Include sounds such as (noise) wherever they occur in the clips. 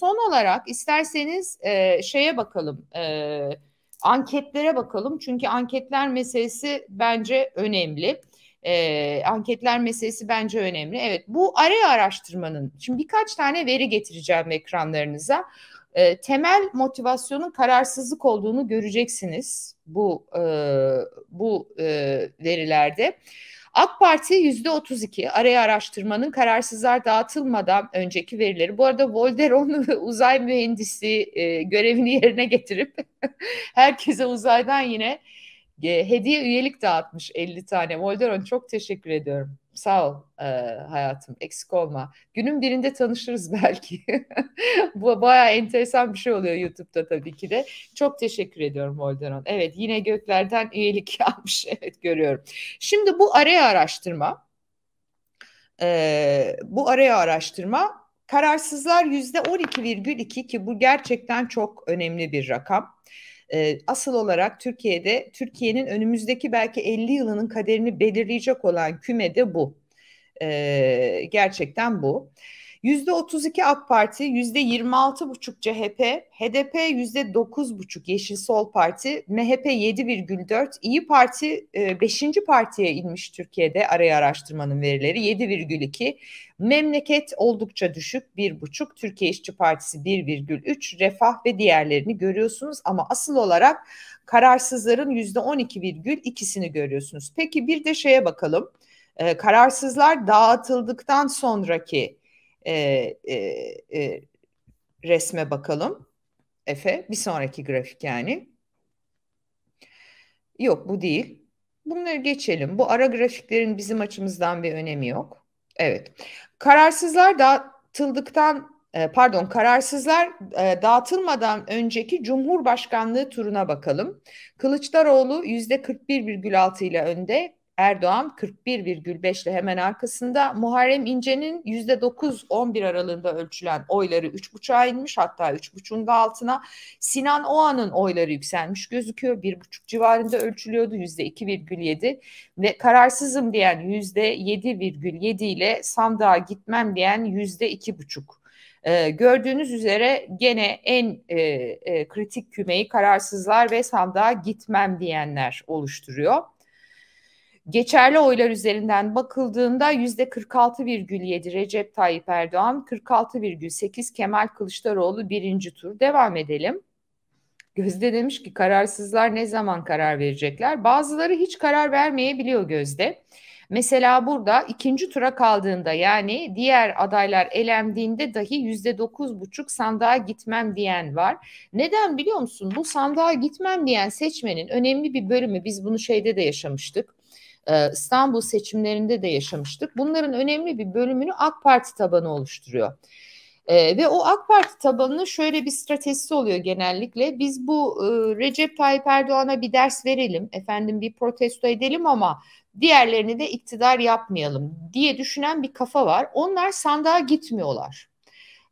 Son olarak isterseniz e, şeye bakalım, e, anketlere bakalım. Çünkü anketler meselesi bence önemli. E, anketler meselesi bence önemli. Evet bu araya araştırmanın, şimdi birkaç tane veri getireceğim ekranlarınıza. E, temel motivasyonun kararsızlık olduğunu göreceksiniz bu e, bu e, verilerde. AK Parti yüzde 32 araya araştırmanın kararsızlar dağıtılmadan önceki verileri. Bu arada Volderon (laughs) uzay mühendisi e, görevini yerine getirip (laughs) herkese uzaydan yine ee, hediye üyelik dağıtmış 50 tane. Moldaron çok teşekkür ediyorum. Sağ ol e, hayatım eksik olma. Günün birinde tanışırız (laughs) belki. Bu bayağı enteresan bir şey oluyor YouTube'da tabii ki de. Çok teşekkür ediyorum Moldaron. Evet yine göklerden üyelik (laughs) yapmış evet görüyorum. Şimdi bu araya araştırma e, bu araya araştırma kararsızlar yüzde %12,2 ki bu gerçekten çok önemli bir rakam e, asıl olarak Türkiye'de Türkiye'nin önümüzdeki belki 50 yılının kaderini belirleyecek olan küme de bu. E, gerçekten bu. %32 AK Parti, %26,5 CHP, HDP %9,5 Yeşil Sol Parti, MHP 7,4, İyi Parti 5. E, partiye inmiş Türkiye'de araya araştırmanın verileri 7,2. Memleket oldukça düşük 1,5, Türkiye İşçi Partisi 1,3, Refah ve diğerlerini görüyorsunuz ama asıl olarak kararsızların %12,2'sini görüyorsunuz. Peki bir de şeye bakalım. E, kararsızlar dağıtıldıktan sonraki e, e, e, resme bakalım. Efe bir sonraki grafik yani. Yok bu değil. Bunları geçelim. Bu ara grafiklerin bizim açımızdan bir önemi yok. Evet. Kararsızlar dağıtıldıktan e, pardon kararsızlar e, dağıtılmadan önceki Cumhurbaşkanlığı turuna bakalım. Kılıçdaroğlu %41,6 ile önde, Erdoğan 41,5 ile hemen arkasında. Muharrem İnce'nin %9-11 aralığında ölçülen oyları 3,5'a inmiş hatta 3,5'un da altına. Sinan Oğan'ın oyları yükselmiş gözüküyor. 1,5 civarında ölçülüyordu %2,7 ve kararsızım diyen %7,7 ile sandığa gitmem diyen %2,5. Ee, gördüğünüz üzere gene en e, e, kritik kümeyi kararsızlar ve sandığa gitmem diyenler oluşturuyor. Geçerli oylar üzerinden bakıldığında yüzde 46,7 Recep Tayyip Erdoğan, 46,8 Kemal Kılıçdaroğlu birinci tur. Devam edelim. Gözde demiş ki kararsızlar ne zaman karar verecekler? Bazıları hiç karar vermeyebiliyor Gözde. Mesela burada ikinci tura kaldığında yani diğer adaylar elendiğinde dahi yüzde dokuz buçuk sandığa gitmem diyen var. Neden biliyor musun? Bu sandığa gitmem diyen seçmenin önemli bir bölümü biz bunu şeyde de yaşamıştık. Ee, İstanbul seçimlerinde de yaşamıştık. Bunların önemli bir bölümünü AK Parti tabanı oluşturuyor. Ee, ve o AK Parti tabanının şöyle bir stratejisi oluyor genellikle. Biz bu e, Recep Tayyip Erdoğan'a bir ders verelim, efendim bir protesto edelim ama diğerlerini de iktidar yapmayalım diye düşünen bir kafa var. Onlar sandığa gitmiyorlar.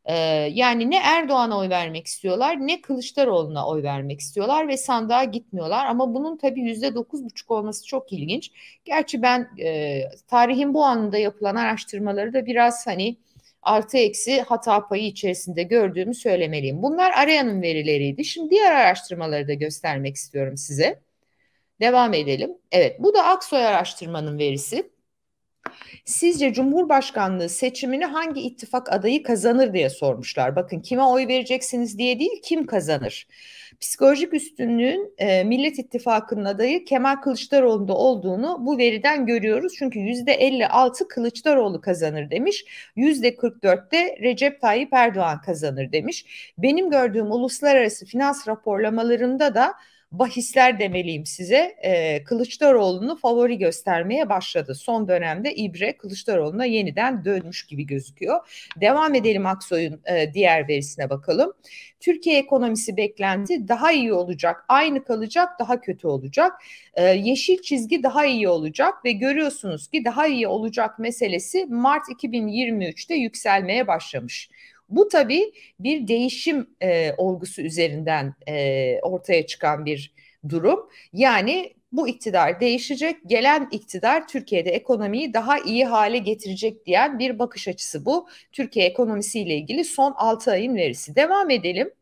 Ee, yani ne Erdoğan'a oy vermek istiyorlar ne Kılıçdaroğlu'na oy vermek istiyorlar ve sandığa gitmiyorlar. Ama bunun tabii yüzde dokuz buçuk olması çok ilginç. Gerçi ben e, tarihin bu anında yapılan araştırmaları da biraz hani artı eksi hata payı içerisinde gördüğümü söylemeliyim. Bunlar Araya'nın verileriydi. Şimdi diğer araştırmaları da göstermek istiyorum size. Devam edelim. Evet bu da Aksoy araştırmanın verisi. Sizce Cumhurbaşkanlığı seçimini hangi ittifak adayı kazanır diye sormuşlar. Bakın kime oy vereceksiniz diye değil kim kazanır. Psikolojik üstünlüğün e, Millet İttifakı'nın adayı Kemal Kılıçdaroğlu'nda olduğunu bu veriden görüyoruz. Çünkü %56 Kılıçdaroğlu kazanır demiş. %44'te Recep Tayyip Erdoğan kazanır demiş. Benim gördüğüm uluslararası finans raporlamalarında da bahisler demeliyim size e, Kılıçdaroğlu'nu favori göstermeye başladı. Son dönemde İbre Kılıçdaroğlu'na yeniden dönmüş gibi gözüküyor. Devam edelim Aksoy'un e, diğer verisine bakalım. Türkiye ekonomisi beklenti daha iyi olacak, aynı kalacak, daha kötü olacak. E, yeşil çizgi daha iyi olacak ve görüyorsunuz ki daha iyi olacak meselesi Mart 2023'te yükselmeye başlamış. Bu tabii bir değişim e, olgusu üzerinden e, ortaya çıkan bir durum. Yani bu iktidar değişecek, gelen iktidar Türkiye'de ekonomiyi daha iyi hale getirecek diyen bir bakış açısı bu. Türkiye ekonomisiyle ilgili son 6 ayın verisi. Devam edelim.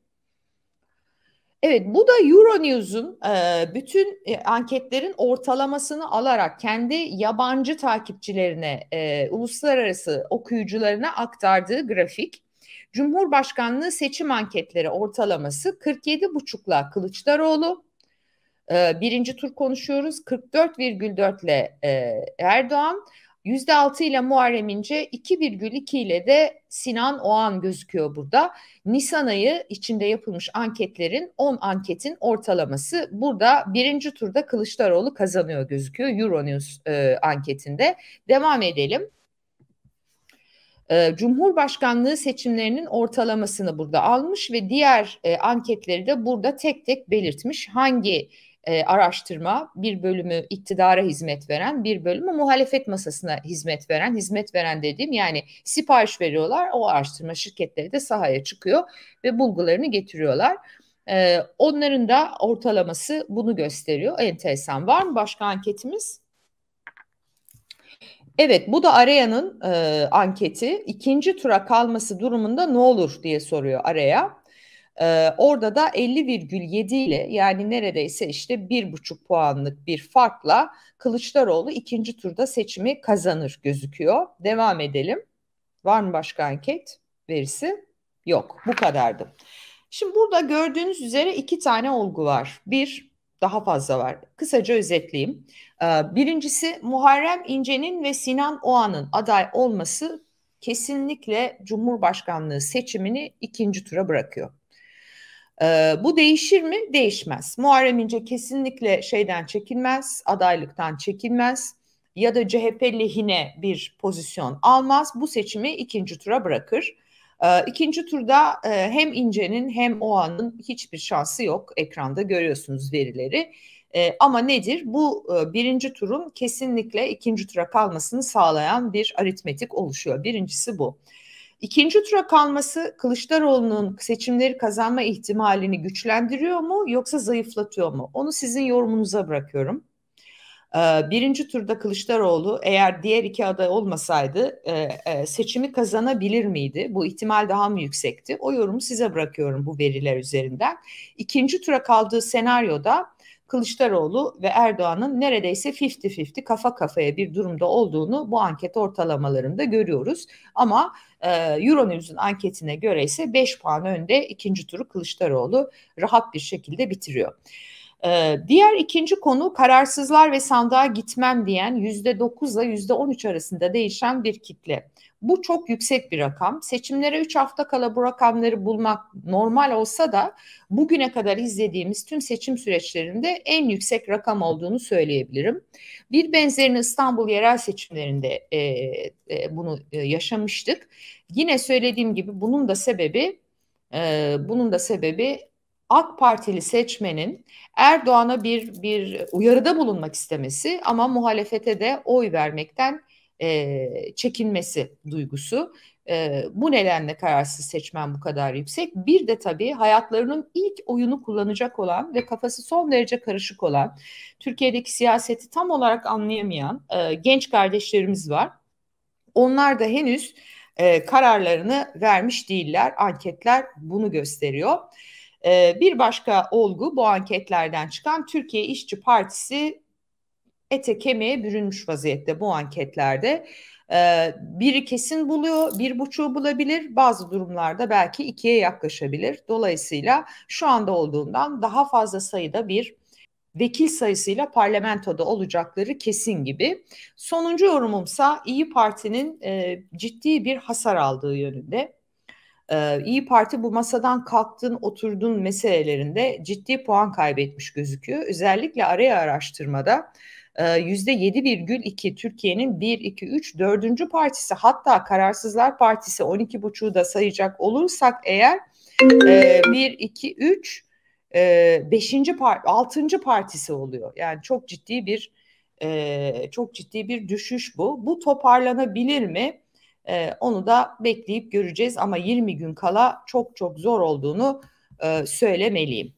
Evet bu da Euronews'un e, bütün e, anketlerin ortalamasını alarak kendi yabancı takipçilerine, e, uluslararası okuyucularına aktardığı grafik. Cumhurbaşkanlığı seçim anketleri ortalaması 47,5'la Kılıçdaroğlu, e, birinci tur konuşuyoruz 44,4 ile e, Erdoğan, %6 ile Muharrem İnce, 2,2 ile de Sinan Oğan gözüküyor burada. Nisan ayı içinde yapılmış anketlerin 10 anketin ortalaması burada birinci turda Kılıçdaroğlu kazanıyor gözüküyor Euronews e, anketinde. Devam edelim e, Cumhurbaşkanlığı seçimlerinin ortalamasını burada almış ve diğer e, anketleri de burada tek tek belirtmiş. Hangi e, araştırma bir bölümü iktidara hizmet veren, bir bölümü muhalefet masasına hizmet veren, hizmet veren dediğim yani sipariş veriyorlar. O araştırma şirketleri de sahaya çıkıyor ve bulgularını getiriyorlar. E, onların da ortalaması bunu gösteriyor. Enteresan. Var mı başka anketimiz? Evet bu da Araya'nın e, anketi İkinci tura kalması durumunda ne olur diye soruyor Araya. E, orada da 50,7 ile yani neredeyse işte 1,5 puanlık bir farkla Kılıçdaroğlu ikinci turda seçimi kazanır gözüküyor. Devam edelim. Var mı başka anket verisi? Yok bu kadardı. Şimdi burada gördüğünüz üzere iki tane olgu var. Bir daha fazla var. Kısaca özetleyeyim. Ee, birincisi Muharrem İnce'nin ve Sinan Oğan'ın aday olması kesinlikle Cumhurbaşkanlığı seçimini ikinci tura bırakıyor. Ee, bu değişir mi? Değişmez. Muharrem İnce kesinlikle şeyden çekilmez, adaylıktan çekilmez ya da CHP lehine bir pozisyon almaz. Bu seçimi ikinci tura bırakır. Ee, ikinci turda e, hem İnce'nin hem Oğan'ın hiçbir şansı yok. Ekranda görüyorsunuz verileri. Ee, ama nedir? Bu e, birinci turun kesinlikle ikinci tura kalmasını sağlayan bir aritmetik oluşuyor. Birincisi bu. İkinci tura kalması Kılıçdaroğlu'nun seçimleri kazanma ihtimalini güçlendiriyor mu yoksa zayıflatıyor mu? Onu sizin yorumunuza bırakıyorum. Ee, birinci turda Kılıçdaroğlu eğer diğer iki aday olmasaydı e, e, seçimi kazanabilir miydi? Bu ihtimal daha mı yüksekti? O yorumu size bırakıyorum bu veriler üzerinden. İkinci tura kaldığı senaryoda Kılıçdaroğlu ve Erdoğan'ın neredeyse 50-50 kafa kafaya bir durumda olduğunu bu anket ortalamalarında görüyoruz. Ama e, Euronews'un anketine göre ise 5 puan önde ikinci turu Kılıçdaroğlu rahat bir şekilde bitiriyor. Ee, diğer ikinci konu kararsızlar ve sandığa gitmem diyen yüzde dokuzla yüzde on üç arasında değişen bir kitle. Bu çok yüksek bir rakam. Seçimlere 3 hafta kala bu rakamları bulmak normal olsa da bugüne kadar izlediğimiz tüm seçim süreçlerinde en yüksek rakam olduğunu söyleyebilirim. Bir benzerini İstanbul yerel seçimlerinde e, e, bunu e, yaşamıştık. Yine söylediğim gibi bunun da sebebi e, bunun da sebebi AK Partili seçmenin Erdoğan'a bir bir uyarıda bulunmak istemesi ama muhalefete de oy vermekten e, çekinmesi duygusu. E, bu nedenle kararsız seçmen bu kadar yüksek. Bir de tabii hayatlarının ilk oyunu kullanacak olan ve kafası son derece karışık olan, Türkiye'deki siyaseti tam olarak anlayamayan e, genç kardeşlerimiz var. Onlar da henüz e, kararlarını vermiş değiller. Anketler bunu gösteriyor. Ee, bir başka olgu bu anketlerden çıkan Türkiye İşçi Partisi ete kemiğe bürünmüş vaziyette bu anketlerde. E, biri kesin buluyor, bir buçuğu bulabilir. Bazı durumlarda belki ikiye yaklaşabilir. Dolayısıyla şu anda olduğundan daha fazla sayıda bir vekil sayısıyla parlamentoda olacakları kesin gibi. Sonuncu yorumumsa İyi Parti'nin e, ciddi bir hasar aldığı yönünde. İyi Parti bu masadan kalktın oturdun meselelerinde ciddi puan kaybetmiş gözüküyor. Özellikle araya araştırmada e, %7,2 Türkiye'nin 1, 2, 3, 4. partisi hatta Kararsızlar Partisi 12,5'u da sayacak olursak eğer e, 1, 2, 3, e, 5. Part, 6. partisi oluyor. Yani çok ciddi bir çok ciddi bir düşüş bu. Bu toparlanabilir mi? E, onu da bekleyip göreceğiz ama 20 gün kala çok çok zor olduğunu e, söylemeliyim.